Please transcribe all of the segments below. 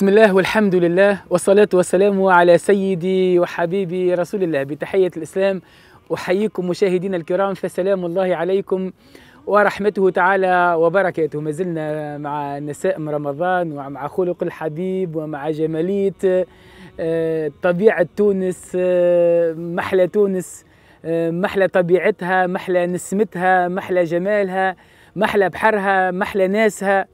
بسم الله والحمد لله والصلاة والسلام على سيدي وحبيبي رسول الله بتحية الإسلام أحييكم مشاهدينا الكرام فسلام الله عليكم ورحمته تعالى وبركاته ما زلنا مع نسائم رمضان ومع خلق الحبيب ومع جمالية آه، طبيعة تونس آه، محلة تونس آه، محلة طبيعتها محلة نسمتها محلة جمالها محلة بحرها محلة ناسها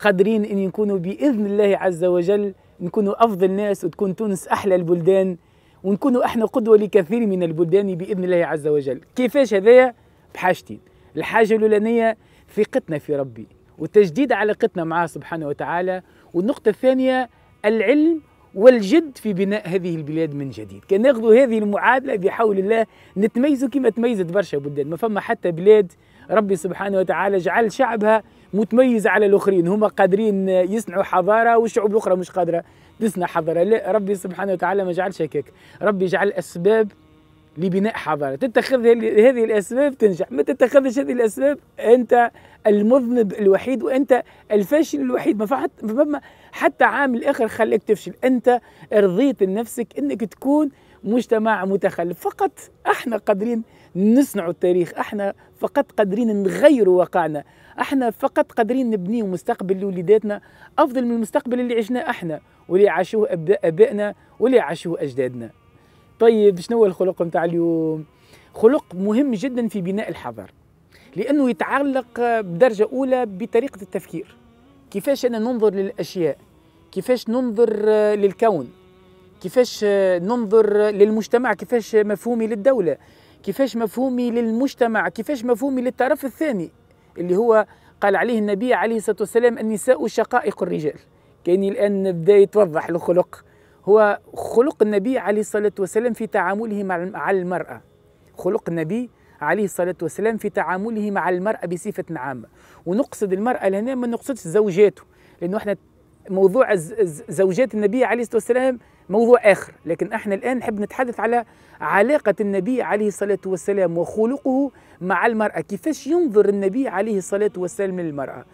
قادرين ان يكونوا باذن الله عز وجل نكونوا افضل ناس وتكون تونس احلى البلدان ونكونوا احنا قدوه لكثير من البلدان باذن الله عز وجل كيفاش هذايا بحاجتين الحاجه الاولانيه ثقتنا في ربي وتجديد علاقتنا معه سبحانه وتعالى والنقطه الثانيه العلم والجد في بناء هذه البلاد من جديد كان ناخذوا هذه المعادله بحول الله نتميزوا كما تميزت برشا بلدان ما فما حتى بلاد ربي سبحانه وتعالى جعل شعبها متميزه على الاخرين هما قادرين يصنعوا حضاره والشعوب الاخرى مش قادره تصنع حضاره لا ربي سبحانه وتعالى ما جعلش هكاك ربي جعل اسباب لبناء حضاره تتخذ هذه الاسباب تنجح ما تتخذش هذه الاسباب انت المذنب الوحيد وانت الفاشل الوحيد ما فحت فما حتى عامل اخر خلاك تفشل انت رضيت لنفسك انك تكون مجتمع متخلف فقط احنا قادرين نصنع التاريخ احنا فقط قادرين نغيروا واقعنا احنا فقط قادرين نبنيوا مستقبل لوليداتنا افضل من المستقبل اللي عشناه احنا واللي عاشوه ابائنا واللي عاشوه اجدادنا طيب شنو هو الخلق نتاع اليوم خلق مهم جدا في بناء الحضر لأنه يتعلق بدرجة أولى بطريقة التفكير كيفاش أنا ننظر للأشياء كيفاش ننظر للكون كيفاش ننظر للمجتمع كيفاش مفهومي للدولة كيفاش مفهومي للمجتمع كيفاش مفهومي للطرف الثاني اللي هو قال عليه النبي عليه الصلاة والسلام النساء شقائق الرجال كان الآن بدأ يتوضح الخلق هو خلق النبي عليه الصلاة والسلام في تعامله مع المرأة خلق النبي عليه الصلاة والسلام في تعامله مع المرأة بصفة عامة ونقصد المرأة لهنا ما نقصدش زوجاته لأنه احنا موضوع زوجات النبي عليه الصلاة والسلام موضوع آخر لكن احنا الآن نحب نتحدث على علاقة النبي عليه الصلاة والسلام وخلقه مع المرأة كيفاش ينظر النبي عليه الصلاة والسلام للمرأة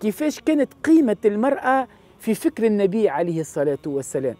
كيفاش كانت قيمة المرأة في فكر النبي عليه الصلاة والسلام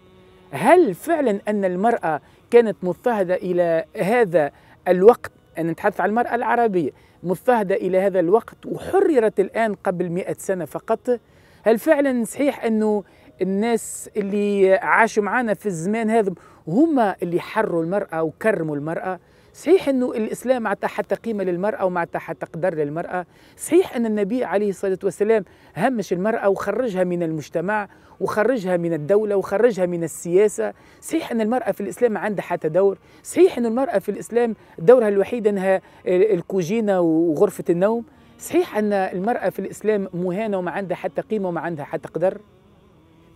هل فعلا أن المرأة كانت مضطهدة إلى هذا الوقت أن نتحدث عن المرأة العربية مضطهدة إلى هذا الوقت وحررت الآن قبل مئة سنة فقط هل فعلا صحيح أنه الناس اللي عاشوا معنا في الزمان هذا هما اللي حروا المرأة وكرموا المرأة صحيح أنه الإسلام معتا حتى قيمة للمرأة ومعتا حتى قدر للمرأة صحيح أن النبي عليه الصلاة والسلام همش المرأة وخرجها من المجتمع وخرجها من الدولة وخرجها من السياسة صحيح أن المرأة في الإسلام عندها حتى دور صحيح أن المرأة في الإسلام دورها الوحيد أنها الكوجينة وغرفة النوم صحيح أن المرأة في الإسلام مهانة وما عندها حتى قيمة وما عندها حتى قدر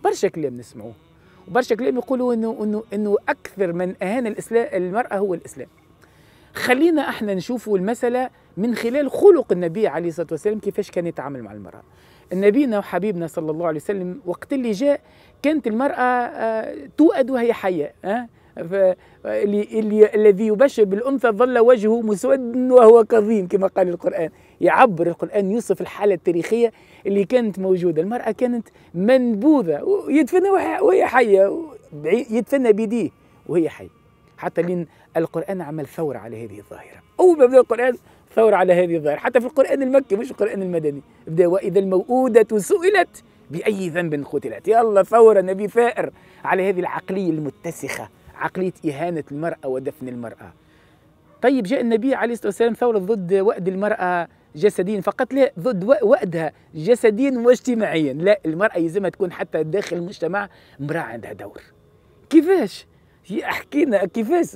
برشا كلام نسمعوه وبرشا كلام يقولوا انه انه انه اكثر من اهان الاسلام المراه هو الاسلام خلينا احنا نشوفوا المساله من خلال خلق النبي عليه الصلاه والسلام كيفاش كان يتعامل مع المراه نبينا وحبيبنا صلى الله عليه وسلم وقت اللي جاء كانت المراه تؤد وهي حيه أه؟ اللي الذي يبشر بالأنثى ظل وجهه مسود وهو كظيم كما قال القرآن يعبر القرآن يوصف الحالة التاريخية اللي كانت موجودة المرأة كانت منبوذة ويدفن وهي حية يدفن بيديه وهي حية حتى لين القرآن عمل ثورة على هذه الظاهرة أول ما بدأ القرآن ثورة على هذه الظاهرة حتى في القرآن المكي مش القرآن المدني بدأ وإذا الموؤودة سئلت بأي ذنب قتلت يلا ثورة نبي ثائر على هذه العقلية المتسخة عقليه اهانه المراه ودفن المراه طيب جاء النبي عليه الصلاه والسلام ثوره ضد وأد المراه جسديا فقط لا ضد وأدها جسديا واجتماعيا لا المراه يلزمها تكون حتى داخل المجتمع امراه عندها دور كيفاش احكينا كيفاش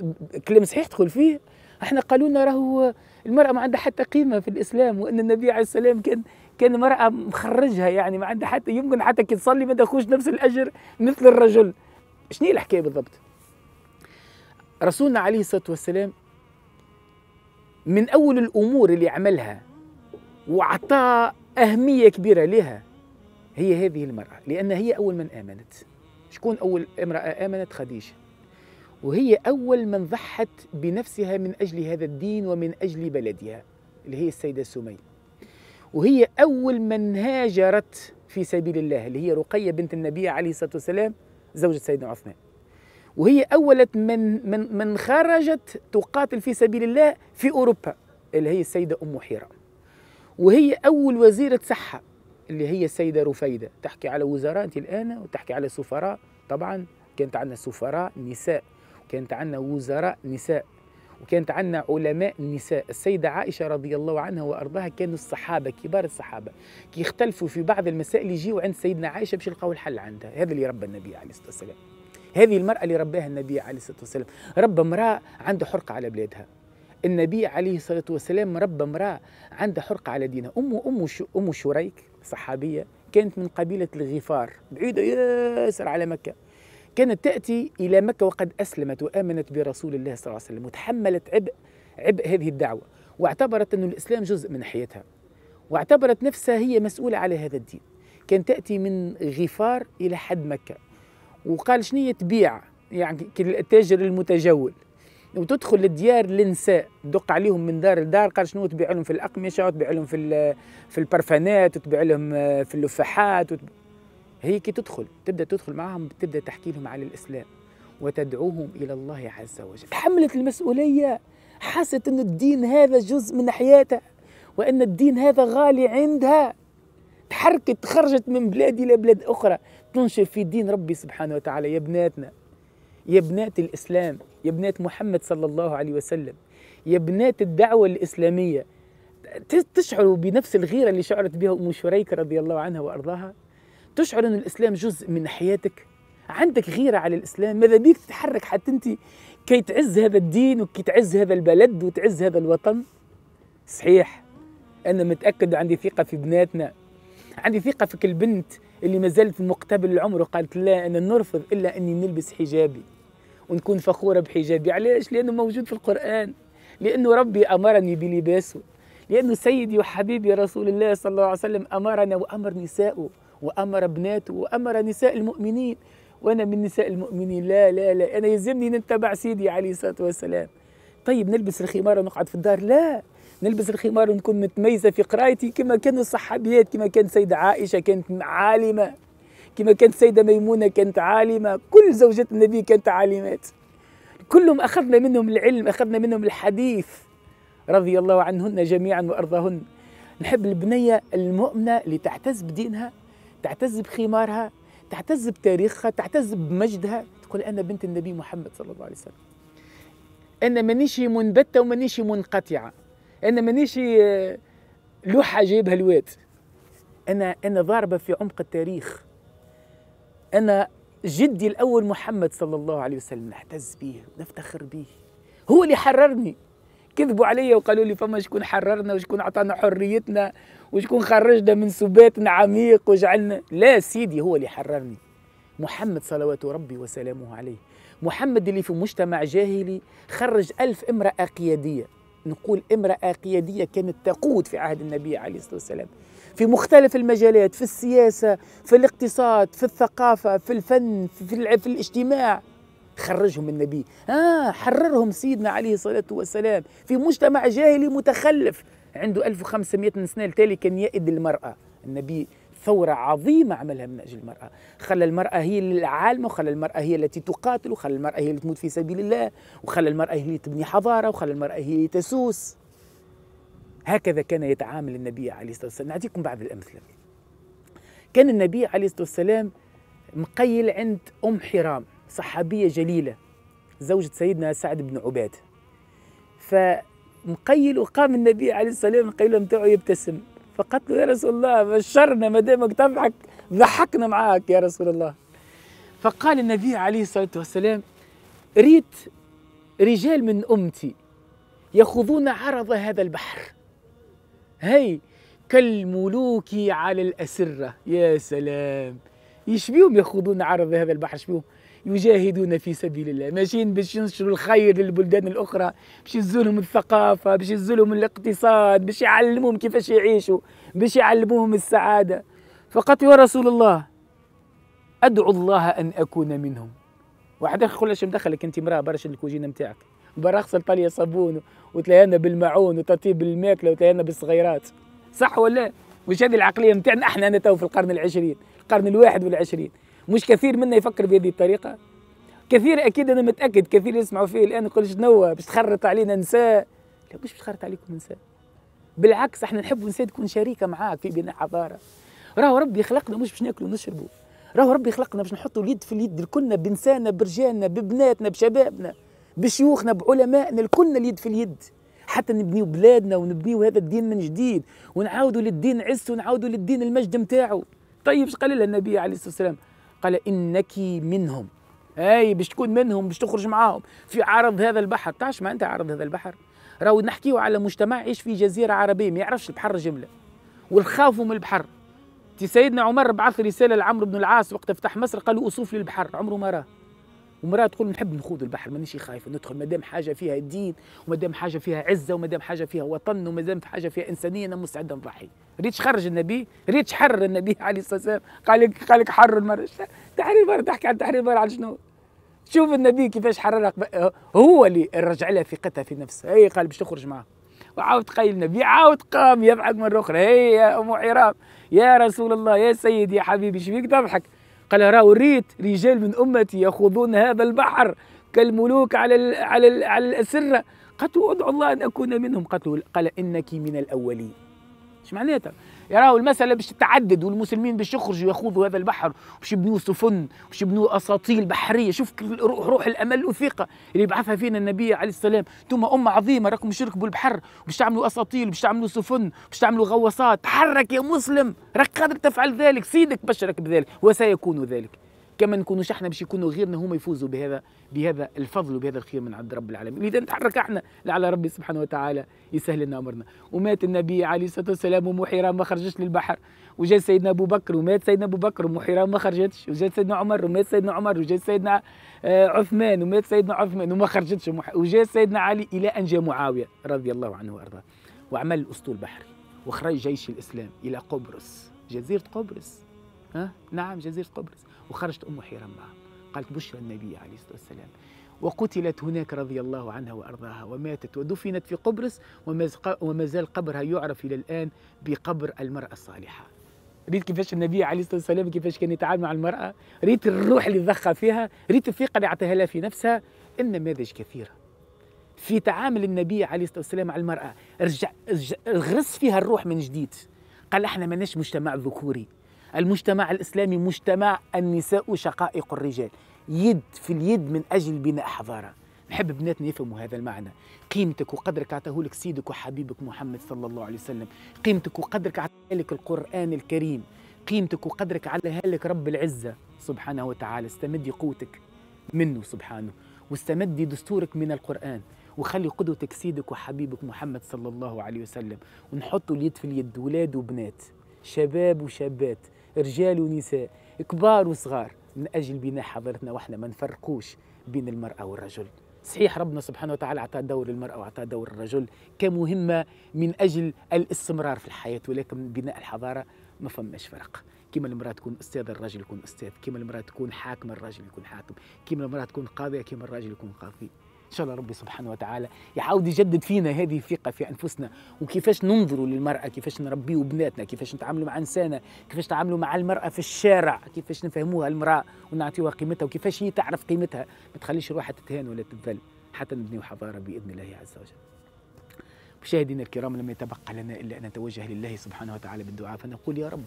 كلام صحيح تدخل فيه احنا قالوا لنا راهو المراه ما عندها حتى قيمه في الاسلام وان النبي عليه السلام كان كان المراه مخرجها يعني ما عندها حتى يمكن حتى كي تصلي ما تاخذش نفس الاجر مثل الرجل شنو هي الحكايه بالضبط رسولنا عليه الصلاة والسلام من أول الأمور اللي عملها وعطى أهمية كبيرة لها هي هذه المرأة لأن هي أول من آمنت شكون أول امرأة آمنت خديجة وهي أول من ضحت بنفسها من أجل هذا الدين ومن أجل بلدها اللي هي السيدة سمية وهي أول من هاجرت في سبيل الله اللي هي رقية بنت النبي عليه الصلاة والسلام زوجة سيدنا عثمان وهي أولة من, من, من خرجت تقاتل في سبيل الله في أوروبا اللي هي السيدة أم حيرة وهي أول وزيرة صحة اللي هي السيدة رفيدة تحكي على وزراء أنت الآن وتحكي على سفراء طبعا كانت عندنا سفراء نساء وكانت عندنا وزراء نساء وكانت عندنا علماء نساء السيدة عائشة رضي الله عنها وأرضاها كانوا الصحابة كبار الصحابة كي يختلفوا في بعض المسائل يجيوا عند سيدنا عائشة باش يلقاو الحل عندها هذا اللي ربى النبي عليه الصلاة والسلام هذه المرأة اللي رباها النبي عليه الصلاة والسلام رب امرأة عندها حرقة على بلادها النبي عليه الصلاة والسلام رب امرأة عندها حرقة على دينها أم أم أم شريك صحابية كانت من قبيلة الغفار بعيدة ياسر على مكة كانت تأتي إلى مكة وقد أسلمت وآمنت برسول الله صلى الله عليه وسلم وتحملت عبء عبء هذه الدعوة واعتبرت أن الإسلام جزء من حياتها واعتبرت نفسها هي مسؤولة على هذا الدين كانت تأتي من غفار إلى حد مكة وقال شنو هي تبيع يعني التاجر المتجول وتدخل لديار النساء دق عليهم من دار لدار قال شنو تبيع لهم في الاقمشه وتبيع لهم في في البرفانات وتبيع لهم آه، في اللفاحات وتب... هي كي تدخل تبدا تدخل معاهم تبدا تحكي لهم على الاسلام وتدعوهم الى الله عز وجل تحملت المسؤوليه حست ان الدين هذا جزء من حياتها وان الدين هذا غالي عندها تحركت خرجت من بلاد الى بلاد اخرى تنشر في دين ربي سبحانه وتعالى يا بناتنا يا بنات الإسلام يا بنات محمد صلى الله عليه وسلم يا بنات الدعوة الإسلامية تشعروا بنفس الغيرة اللي شعرت بها أم شريكة رضي الله عنها وأرضاها تشعر أن الإسلام جزء من حياتك عندك غيرة على الإسلام ماذا بيك تتحرك حتى أنت كي تعز هذا الدين وكي تعز هذا البلد وتعز هذا الوطن صحيح أنا متأكد عندي ثقة في بناتنا عندي ثقة فيك البنت اللي ما زالت مقتبل العمر وقالت لا أنا نرفض إلا أني نلبس حجابي ونكون فخورة بحجابي علاش لأنه موجود في القرآن لأنه ربي أمرني بلباسه لأنه سيدي وحبيبي رسول الله صلى الله عليه وسلم أمرنا وأمر نسائه وأمر بناته وأمر نساء المؤمنين وأنا من نساء المؤمنين لا لا لا أنا يلزمني نتبع سيدي عليه الصلاة والسلام طيب نلبس الخمار ونقعد في الدار لا نلبس الخمار ونكون متميزه في قرايتي كما كانوا الصحابيات كما كانت سيده عائشه كانت عالمه كما كانت سيده ميمونه كانت عالمه كل زوجات النبي كانت عالمات كلهم اخذنا منهم العلم اخذنا منهم الحديث رضي الله عنهن جميعا وارضاهن نحب البنيه المؤمنه اللي تعتز بدينها تعتز بخمارها تعتز بتاريخها تعتز بمجدها تقول انا بنت النبي محمد صلى الله عليه وسلم انا مانيش منبته ومانيش منقطعه انا مانيش آه، لوحه جايبها الواد انا انا ضاربه في عمق التاريخ انا جدي الاول محمد صلى الله عليه وسلم نعتز به ونفتخر به هو اللي حررني كذبوا علي وقالوا لي فما شكون حررنا وشكون عطانا حريتنا وشكون خرجنا من سباتنا عميق وجعلنا لا سيدي هو اللي حررني محمد صلوات ربي وسلامه عليه محمد اللي في مجتمع جاهلي خرج ألف امرأة قيادية نقول امرأة قيادية كانت تقود في عهد النبي عليه الصلاة والسلام في مختلف المجالات في السياسة في الاقتصاد في الثقافة في الفن في, في الاجتماع خرجهم النبي آه حررهم سيدنا عليه الصلاة والسلام في مجتمع جاهلي متخلف عنده 1500 سنة التالي كان يئد المرأة النبي ثورة عظيمة عملها من أجل المرأة خلى المرأة هي العالمة وخلى المرأة هي التي تقاتل وخلى المرأة هي اللي تموت في سبيل الله وخلى المرأة هي اللي تبني حضارة وخلى المرأة هي اللي تسوس هكذا كان يتعامل النبي عليه الصلاة والسلام نعطيكم بعض الأمثلة كان النبي عليه الصلاة والسلام مقيل عند أم حرام صحابية جليلة زوجة سيدنا سعد بن عباد فمقيل وقام النبي عليه الصلاة والسلام مقيل نتاعو يبتسم فقالت له يا رسول الله بشرنا ما دامك تضحك ضحكنا معاك يا رسول الله فقال النبي عليه الصلاة والسلام ريت رجال من أمتي يخوضون عرض هذا البحر هي كالملوك على الأسرة يا سلام يشبيهم يخوضون عرض هذا البحر شبيهم يجاهدون في سبيل الله ماشيين باش ينشروا الخير للبلدان الاخرى باش يزولهم الثقافه باش يزولهم الاقتصاد باش يعلموهم كيفاش يعيشوا باش يعلموهم السعاده فقط يا رسول الله ادعو الله ان اكون منهم واحد يقول شنو دخلك انت امراه برشا الكوجينه نتاعك برا اغسل طاليه صابون وتلاقينا بالمعون وتطيب الماكله وتلاقينا بالصغيرات صح ولا مش هذه العقليه نتاعنا احنا انا تو في القرن العشرين القرن الواحد والعشرين مش كثير منا يفكر بهذه الطريقه كثير اكيد انا متاكد كثير يسمعوا فيه الان يقول شنو باش تخرط علينا نساء لا مش باش تخرط عليكم نساء بالعكس احنا نحب نساء تكون شريكه معاك في بناء حضاره راهو ربي خلقنا مش باش ناكلوا ونشربوا راهو ربي خلقنا باش نحطوا اليد في اليد الكلنا بنسانا برجالنا ببناتنا بشبابنا بشيوخنا بعلمائنا الكلنا اليد في اليد حتى نبنيو بلادنا ونبنيو هذا الدين من جديد ونعاودوا للدين عز ونعاودوا للدين المجد نتاعو طيب قال لها النبي عليه الصلاه والسلام قال إنك منهم أي باش تكون منهم باش تخرج معاهم في عرض هذا البحر تعرف ما أنت عرض هذا البحر راهو نحكيو على مجتمع يعيش في جزيرة عربية ما يعرفش البحر جملة والخافوا من البحر سيدنا عمر بعث رسالة لعمرو بن العاص وقت فتح مصر قالوا أصوف للبحر عمره ما راه ومرات تقول نحب نخوض البحر مانيش خايف ندخل ما دام حاجه فيها دين وما دام حاجه فيها عزه وما دام حاجه فيها وطن وما دام حاجه فيها انسانيه انا مستعد نضحي ريتش خرج النبي ريتش حرر النبي عليه الصلاه والسلام قال لك قال لك حرر المره تحرير المرأة تحكي عن تحرير المرأة على شنو؟ شوف النبي كيفاش حررها هو اللي رجع لها ثقتها في نفسها هي قال باش تخرج معاه وعاود قايل النبي عاود قام يضحك مره اخرى هي يا ام حرام يا رسول الله يا سيدي يا حبيبي شبيك تضحك قال راه ريت رجال من أمتي يخوضون هذا البحر كالملوك على الـ على الـ على الأسرة قالت ادعو الله أن أكون منهم قالت قال إنك من الأولين إيش معناتها يراه المسألة باش تتعدد والمسلمين باش يخرجوا يخوضوا هذا البحر باش يبنوا سفن باش يبنوا أساطيل بحرية شوف روح الأمل والثقة اللي بعثها فينا النبي عليه السلام ثم أمة عظيمة راكم تركبوا البحر باش تعملوا أساطيل باش تعملوا سفن باش تعملوا غواصات تحرك يا مسلم راك قادر تفعل ذلك سيدك بشرك بذلك وسيكون ذلك كما نكونوش احنا باش يكونوا غيرنا هما يفوزوا بهذا بهذا الفضل وبهذا الخير من عند رب العالمين اذا نتحرك احنا لعل ربي سبحانه وتعالى يسهل لنا امرنا ومات النبي عليه الصلاه والسلام ومحيره ما خرجش للبحر وجاء سيدنا ابو بكر ومات سيدنا ابو بكر ومحيره ما خرجتش وجاء سيدنا عمر ومات سيدنا عمر وجاء سيدنا آه، عثمان ومات سيدنا عثمان وما خرجتش وجاء سيدنا علي الى ان جاء معاويه رضي الله عنه وارضاه وعمل اسطول بحري وخرج جيش الاسلام الى قبرص جزيره قبرص ها نعم جزيره قبرص وخرجت أم حيران معه قالت بشرى النبي عليه الصلاة والسلام وقتلت هناك رضي الله عنها وأرضاها وماتت ودفنت في قبرص وما زال قبرها يعرف إلى الآن بقبر المرأة الصالحة ريت كيفاش النبي عليه الصلاه والسلام كيفاش كان يتعامل مع المراه ريت الروح اللي ضخها فيها ريت الثقه اللي اعطاها لها في نفسها النماذج كثيره في تعامل النبي عليه الصلاه والسلام مع المراه رجع غرس فيها الروح من جديد قال احنا ماناش مجتمع ذكوري المجتمع الإسلامي مجتمع النساء شقائق الرجال يد في اليد من أجل بناء حضارة نحب بناتنا يفهموا هذا المعنى قيمتك وقدرك أعطاه لك سيدك وحبيبك محمد صلى الله عليه وسلم قيمتك وقدرك أعطاه لك القرآن الكريم قيمتك وقدرك على هالك رب العزة سبحانه وتعالى استمدي قوتك منه سبحانه واستمدي دستورك من القرآن وخلي قدوتك سيدك وحبيبك محمد صلى الله عليه وسلم ونحطوا اليد في اليد ولاد وبنات شباب وشابات رجال ونساء كبار وصغار من أجل بناء حضارتنا وإحنا ما نفرقوش بين المرأة والرجل صحيح ربنا سبحانه وتعالى أعطى دور المرأة وأعطى دور الرجل كمهمة من أجل الاستمرار في الحياة ولكن بناء الحضارة ما فماش فرق كيما المرأة تكون أستاذة الرجل يكون أستاذ كيما المرأة تكون حاكمة الراجل يكون حاكم كيما المرأة تكون قاضية كيما الراجل يكون قاضي ان شاء الله ربي سبحانه وتعالى يعاود يجدد فينا هذه الثقه في انفسنا وكيفاش ننظروا للمراه كيفاش نربيوا بناتنا كيفاش نتعاملوا مع انسانه كيفاش نتعاملوا مع المراه في الشارع كيفاش نفهموها المراه ونعطيوها قيمتها وكيفاش هي تعرف قيمتها ما تخليش روحها تتهان ولا تتذل حتى نبنيو حضاره باذن الله عز وجل مشاهدينا الكرام لما يتبقى لنا الا ان نتوجه لله سبحانه وتعالى بالدعاء فنقول يا رب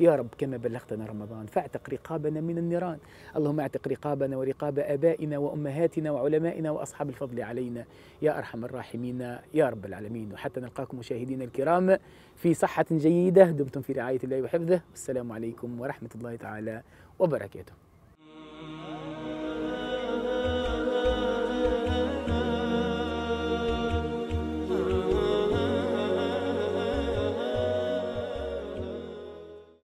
يا رب كما بلغتنا رمضان فاعتق رقابنا من النيران اللهم اعتق رقابنا ورقاب آبائنا وأمهاتنا وعلمائنا وأصحاب الفضل علينا يا أرحم الراحمين يا رب العالمين وحتى نلقاكم مشاهدينا الكرام في صحة جيدة دمتم في رعاية الله وحفظه والسلام عليكم ورحمة الله تعالى وبركاته